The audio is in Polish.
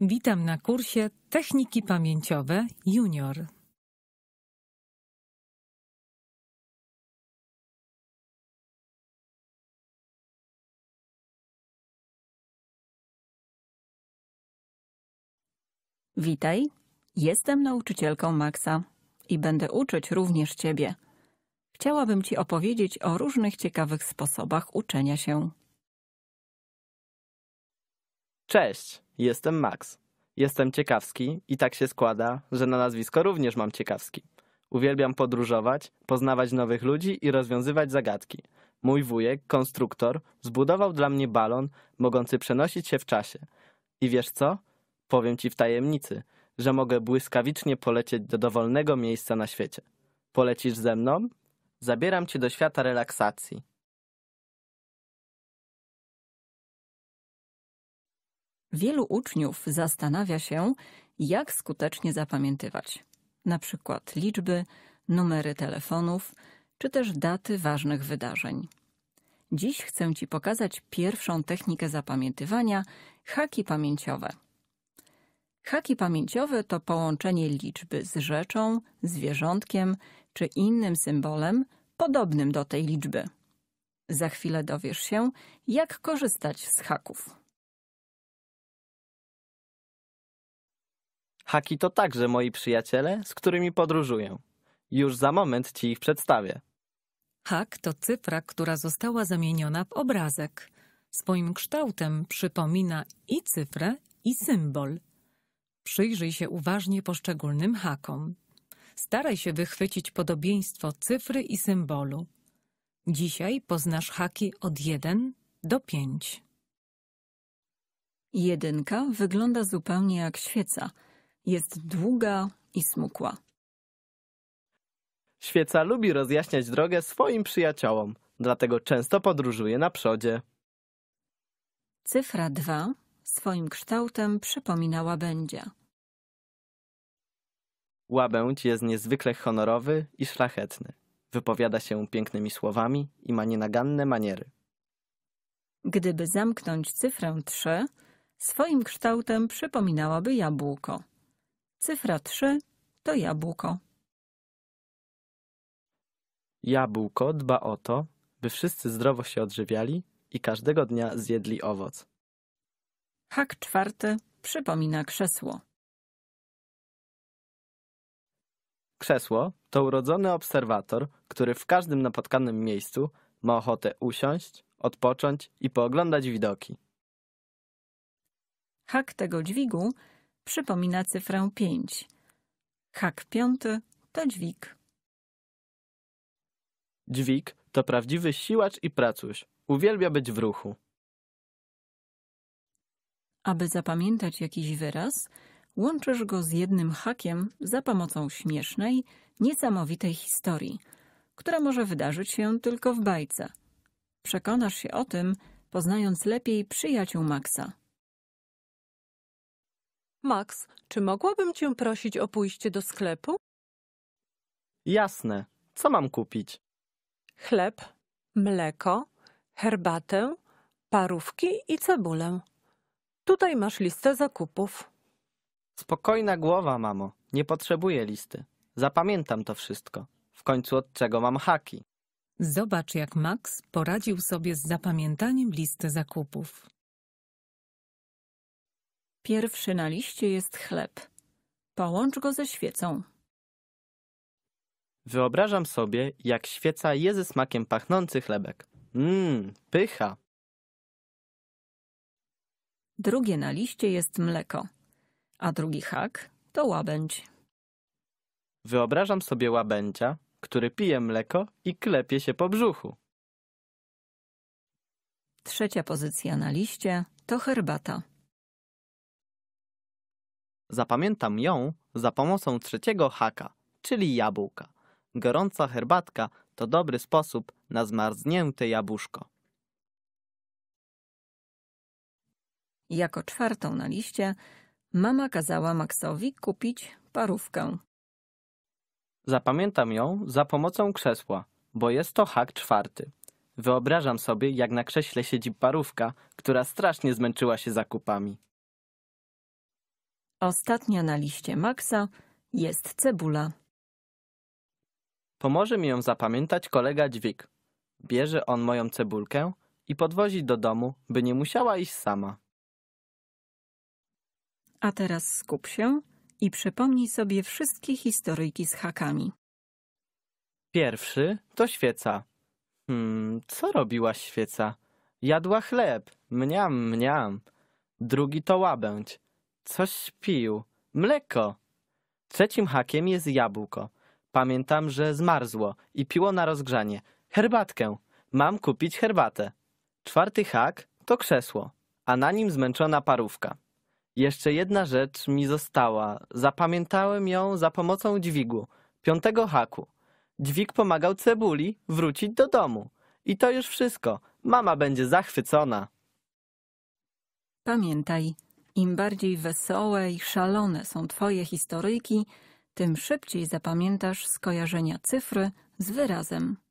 Witam na kursie Techniki Pamięciowe Junior. Witaj, jestem nauczycielką Maxa i będę uczyć również Ciebie. Chciałabym Ci opowiedzieć o różnych ciekawych sposobach uczenia się. Cześć! Jestem Max. Jestem ciekawski i tak się składa, że na nazwisko również mam ciekawski. Uwielbiam podróżować, poznawać nowych ludzi i rozwiązywać zagadki. Mój wujek, konstruktor, zbudował dla mnie balon mogący przenosić się w czasie. I wiesz co? Powiem ci w tajemnicy, że mogę błyskawicznie polecieć do dowolnego miejsca na świecie. Polecisz ze mną? Zabieram cię do świata relaksacji, Wielu uczniów zastanawia się, jak skutecznie zapamiętywać na przykład liczby, numery telefonów czy też daty ważnych wydarzeń. Dziś chcę Ci pokazać pierwszą technikę zapamiętywania haki pamięciowe. Haki pamięciowe to połączenie liczby z rzeczą, zwierzątkiem czy innym symbolem podobnym do tej liczby. Za chwilę dowiesz się, jak korzystać z haków. Haki to także moi przyjaciele, z którymi podróżuję. Już za moment ci ich przedstawię. Hak to cyfra, która została zamieniona w obrazek. Swoim kształtem przypomina i cyfrę, i symbol. Przyjrzyj się uważnie poszczególnym hakom. Staraj się wychwycić podobieństwo cyfry i symbolu. Dzisiaj poznasz haki od 1 do 5. Jedynka wygląda zupełnie jak świeca – jest długa i smukła. Świeca lubi rozjaśniać drogę swoim przyjaciołom, dlatego często podróżuje na przodzie. Cyfra 2 swoim kształtem przypominała łabędzia. Łabędź jest niezwykle honorowy i szlachetny. Wypowiada się pięknymi słowami i ma nienaganne maniery. Gdyby zamknąć cyfrę 3, swoim kształtem przypominałaby jabłko. Cyfra 3 to jabłko. Jabłko dba o to, by wszyscy zdrowo się odżywiali i każdego dnia zjedli owoc. Hak czwarty przypomina krzesło. Krzesło to urodzony obserwator, który w każdym napotkanym miejscu ma ochotę usiąść, odpocząć i pooglądać widoki. Hak tego dźwigu przypomina cyfrę 5. Hak piąty to dźwig. Dźwig to prawdziwy siłacz i pracuś. Uwielbia być w ruchu. Aby zapamiętać jakiś wyraz, łączysz go z jednym hakiem za pomocą śmiesznej, niesamowitej historii, która może wydarzyć się tylko w bajce. Przekonasz się o tym, poznając lepiej przyjaciół Maxa. Max, czy mogłabym cię prosić o pójście do sklepu? Jasne. Co mam kupić? Chleb, mleko, herbatę, parówki i cebulę. Tutaj masz listę zakupów. Spokojna głowa, mamo. Nie potrzebuję listy. Zapamiętam to wszystko. W końcu od czego mam haki. Zobacz, jak Max poradził sobie z zapamiętaniem listy zakupów. Pierwszy na liście jest chleb. Połącz go ze świecą. Wyobrażam sobie, jak świeca je ze smakiem pachnący chlebek. Mmm, pycha. Drugie na liście jest mleko, a drugi hak to łabędź. Wyobrażam sobie łabędzia, który pije mleko i klepie się po brzuchu. Trzecia pozycja na liście to herbata. Zapamiętam ją za pomocą trzeciego haka, czyli jabłka. Gorąca herbatka to dobry sposób na zmarznięte jabłuszko. Jako czwartą na liście mama kazała Maxowi kupić parówkę. Zapamiętam ją za pomocą krzesła, bo jest to hak czwarty. Wyobrażam sobie, jak na krześle siedzi parówka, która strasznie zmęczyła się zakupami. Ostatnia na liście Maxa jest cebula. Pomoże mi ją zapamiętać kolega Dźwig. Bierze on moją cebulkę i podwozi do domu, by nie musiała iść sama. A teraz skup się i przypomnij sobie wszystkie historyjki z hakami. Pierwszy to świeca. Hmm, co robiła świeca? Jadła chleb, mniam, mniam. Drugi to łabędź. Coś pił. Mleko. Trzecim hakiem jest jabłko. Pamiętam, że zmarzło i piło na rozgrzanie. Herbatkę. Mam kupić herbatę. Czwarty hak to krzesło, a na nim zmęczona parówka. Jeszcze jedna rzecz mi została. Zapamiętałem ją za pomocą dźwigu, piątego haku. Dźwig pomagał cebuli wrócić do domu. I to już wszystko. Mama będzie zachwycona. Pamiętaj, im bardziej wesołe i szalone są twoje historyjki, tym szybciej zapamiętasz skojarzenia cyfry z wyrazem.